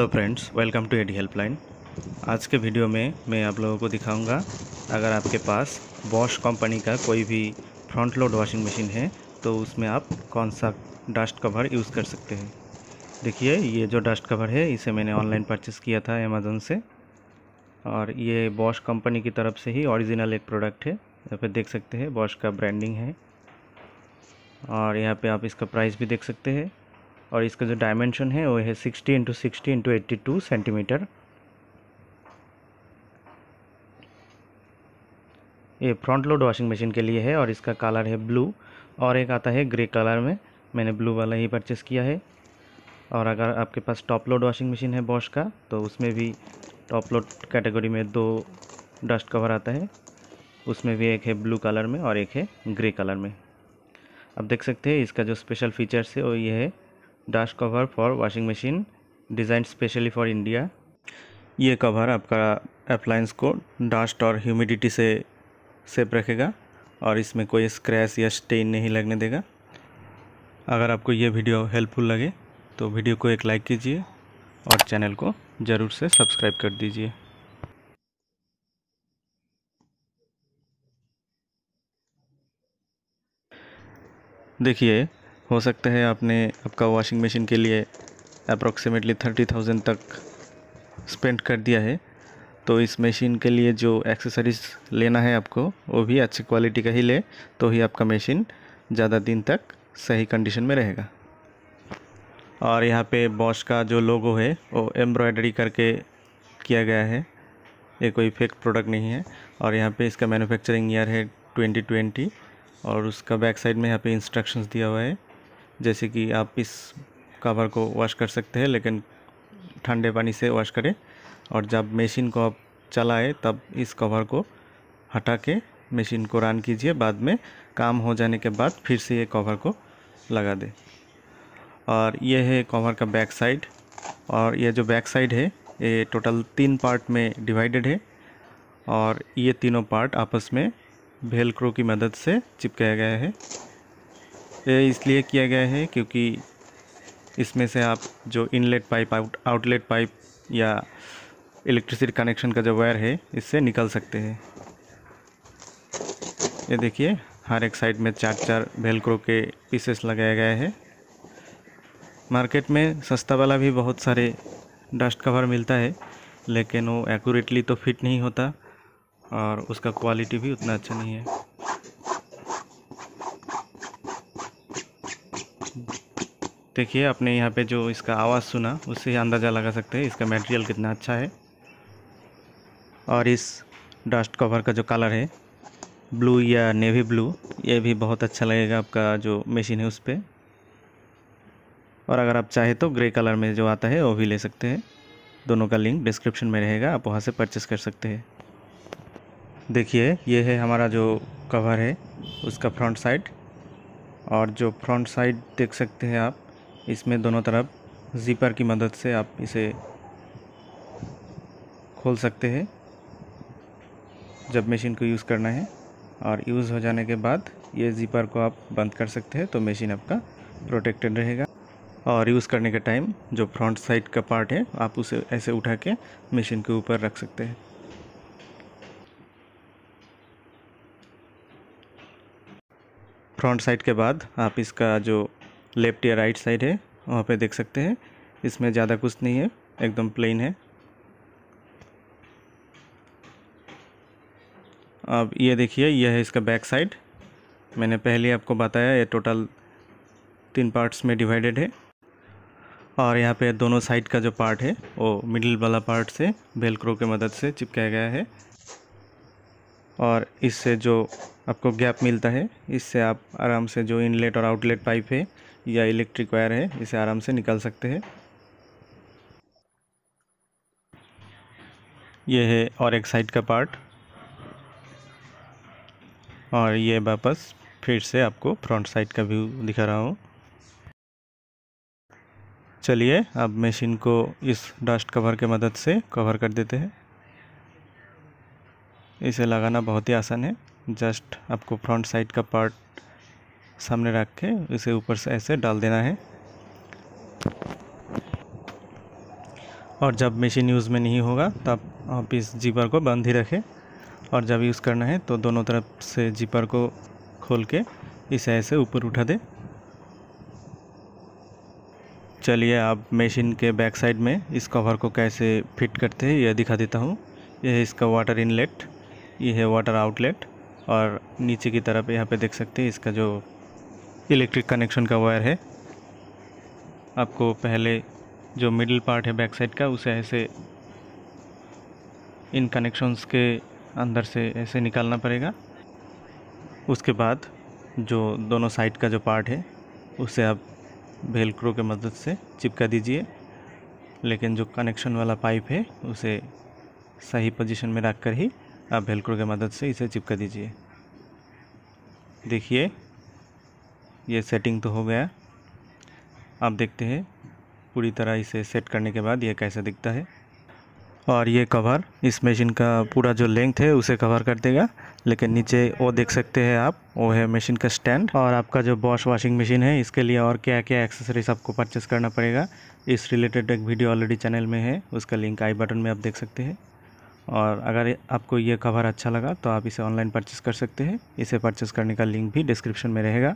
hello friends welcome to AD helpline आज के video में मैं आप लोगों को दिखाऊंगा अगर आपके पास बॉश कंपनी का कोई भी फ्रंट लोड वॉशिंग मशीन है तो उसमें आप कौन सा डस्ट कवर यूज़ कर सकते हैं देखिए ये जो डस्ट कवर है इसे मैंने ऑनलाइन परचेस किया था अमेज़ोन से और ये बॉश कंपनी की तरफ से ही ऑरिजिनल एक प्रोडक्ट है यहाँ पर देख सकते हैं बॉश का ब्रांडिंग है और यहाँ पर आप इसका प्राइस भी देख सकते हैं और इसका जो डायमेंशन है वो है sixty into sixty into eighty two centimetre ये फ्रंट लोड वॉशिंग मशीन के लिए है और इसका कलर है ब्लू और एक आता है ग्रे कलर में मैंने ब्लू वाला ही परचेस किया है और अगर आपके पास टॉप लोड वॉशिंग मशीन है बॉश का तो उसमें भी टॉप लोड कैटेगरी में दो डस्ट कवर आता है उसमें भी एक है ब्लू कलर में और एक है ग्रे कलर में अब देख सकते हैं इसका जो स्पेशल फीचर्स है वो ये है dust cover for washing machine design specially for India ये कवर आपका अप्लाइंस को डस्ट और ह्यूमिडिटी से सेफ रखेगा और इसमें कोई स्क्रैच या स्टेन नहीं लगने देगा अगर आपको ये वीडियो हेल्पफुल लगे तो वीडियो को एक लाइक कीजिए और चैनल को ज़रूर से सब्सक्राइब कर दीजिए देखिए हो सकता है आपने आपका वॉशिंग मशीन के लिए अप्रॉक्सीमेटली थर्टी थाउजेंड तक स्पेंड कर दिया है तो इस मशीन के लिए जो एक्सेसरीज लेना है आपको वो भी अच्छी क्वालिटी का ही ले तो ही आपका मशीन ज़्यादा दिन तक सही कंडीशन में रहेगा और यहाँ पे बॉश का जो लोगो है वो एम्ब्रॉयडरी करके किया गया है ये कोई फेक प्रोडक्ट नहीं है और यहाँ पे इसका मैन्युफैक्चरिंग ईयर है 2020 और उसका बैक साइड में यहाँ पे इंस्ट्रक्शंस दिया हुआ है जैसे कि आप इस कवर को वॉश कर सकते हैं लेकिन ठंडे पानी से वॉश करें और जब मशीन को आप चलाएं तब इस कवर को हटा के मशीन को रन कीजिए बाद में काम हो जाने के बाद फिर से ये कवर को लगा दें और ये है कवर का बैक साइड और ये जो बैक साइड है ये टोटल तीन पार्ट में डिवाइडेड है और ये तीनों पार्ट आपस में भेलक्रो की मदद से चिपकाया गया है इसलिए किया गया है क्योंकि इसमें से आप जो inlet pipe out outlet pipe या इलेक्ट्रिसिटी कनेक्शन का जो वायर है इससे निकल सकते हैं ये देखिए हर एक साइड में चार चार भेलक्रो के पीसेस लगाया गया है मार्केट में सस्ता वाला भी बहुत सारे डस्ट कवर मिलता है लेकिन वो एक्यूरेटली तो फिट नहीं होता और उसका क्वालिटी भी उतना अच्छा नहीं है देखिए आपने यहाँ पे जो इसका आवाज़ सुना उससे अंदाज़ा लगा सकते हैं इसका मटेरियल कितना अच्छा है और इस डस्ट कवर का जो कलर है ब्लू या नेवी ब्लू ये भी बहुत अच्छा लगेगा आपका जो मशीन है उस पर और अगर आप चाहें तो ग्रे कलर में जो आता है वो भी ले सकते हैं दोनों का लिंक डिस्क्रिप्शन में रहेगा आप वहाँ से परचेस कर सकते हैं देखिए ये है हमारा जो कवर है उसका फ्रंट साइड और जो फ्रंट साइड देख सकते हैं आप इसमें दोनों तरफ ज़िपर की मदद से आप इसे खोल सकते हैं जब मशीन को यूज़ करना है और यूज़ हो जाने के बाद ये ज़िपर को आप बंद कर सकते हैं तो मशीन आपका प्रोटेक्टेड रहेगा और यूज़ करने के टाइम जो फ्रंट साइड का पार्ट है आप उसे ऐसे उठा के मशीन के ऊपर रख सकते हैं फ्रंट साइड के बाद आप इसका जो लेफ्ट या राइट साइड है वहाँ पे देख सकते हैं इसमें ज़्यादा कुछ नहीं है एकदम प्लेन है अब ये देखिए यह है इसका बैक साइड मैंने पहले आपको बताया ये टोटल तीन पार्ट्स में डिवाइडेड है और यहाँ पे दोनों साइड का जो पार्ट है वो मिडिल वाला पार्ट से बेलक्रो के मदद से चिपकाया गया है और इससे जो आपको गैप मिलता है इससे आप आराम से जो इनलेट और आउटलेट पाइप है या इलेक्ट्रिक वायर है इसे आराम से निकाल सकते हैं यह है और एक साइड का पार्ट और ये वापस फिर से आपको फ्रंट साइड का व्यू दिखा रहा हूँ चलिए अब मशीन को इस डस्ट कवर के मदद से कवर कर देते हैं इसे लगाना बहुत ही आसान है जस्ट आपको फ्रंट साइड का पार्ट सामने रख के इसे ऊपर से ऐसे डाल देना है और जब मशीन यूज़ में नहीं होगा तब आप इस जीपर को बंद ही रखें और जब यूज़ करना है तो दोनों तरफ से जीपर को खोल के इसे ऐसे ऊपर उठा दें चलिए आप मशीन के बैक साइड में इस कवर को कैसे फिट करते हैं यह दिखा देता हूँ यह इसका वाटर इनलेट ये है वाटर आउटलेट और नीचे की तरफ यहाँ पे देख सकते हैं इसका जो इलेक्ट्रिक कनेक्शन का वायर है आपको पहले जो मिडिल पार्ट है बैक साइड का उसे ऐसे इन कनेक्शंस के अंदर से ऐसे निकालना पड़ेगा उसके बाद जो दोनों साइड का जो पार्ट है उसे आप भेलक्रो के मदद से चिपका दीजिए लेकिन जो कनेक्शन वाला पाइप है उसे सही पोजीशन में रख कर ही आप वेलक्रो की मदद से इसे चिपका दीजिए देखिए ये सेटिंग तो हो गया आप देखते हैं पूरी तरह इसे सेट करने के बाद ये कैसा दिखता है और ये कवर इस मशीन का पूरा जो लेंथ है उसे कवर कर देगा लेकिन नीचे वो देख सकते हैं आप वो है मशीन का स्टैंड और आपका जो बॉश वॉशिंग मशीन है इसके लिए और क्या क्या एक्सेसरीज आपको परचेस करना पड़ेगा इस रिलेटेड एक वीडियो ऑलरेडी चैनल में है उसका लिंक आई बटन में आप देख सकते हैं और अगर आपको ये कवर अच्छा लगा तो आप इसे ऑनलाइन परचेस कर सकते हैं इसे परचेस करने का लिंक भी डिस्क्रिप्शन में रहेगा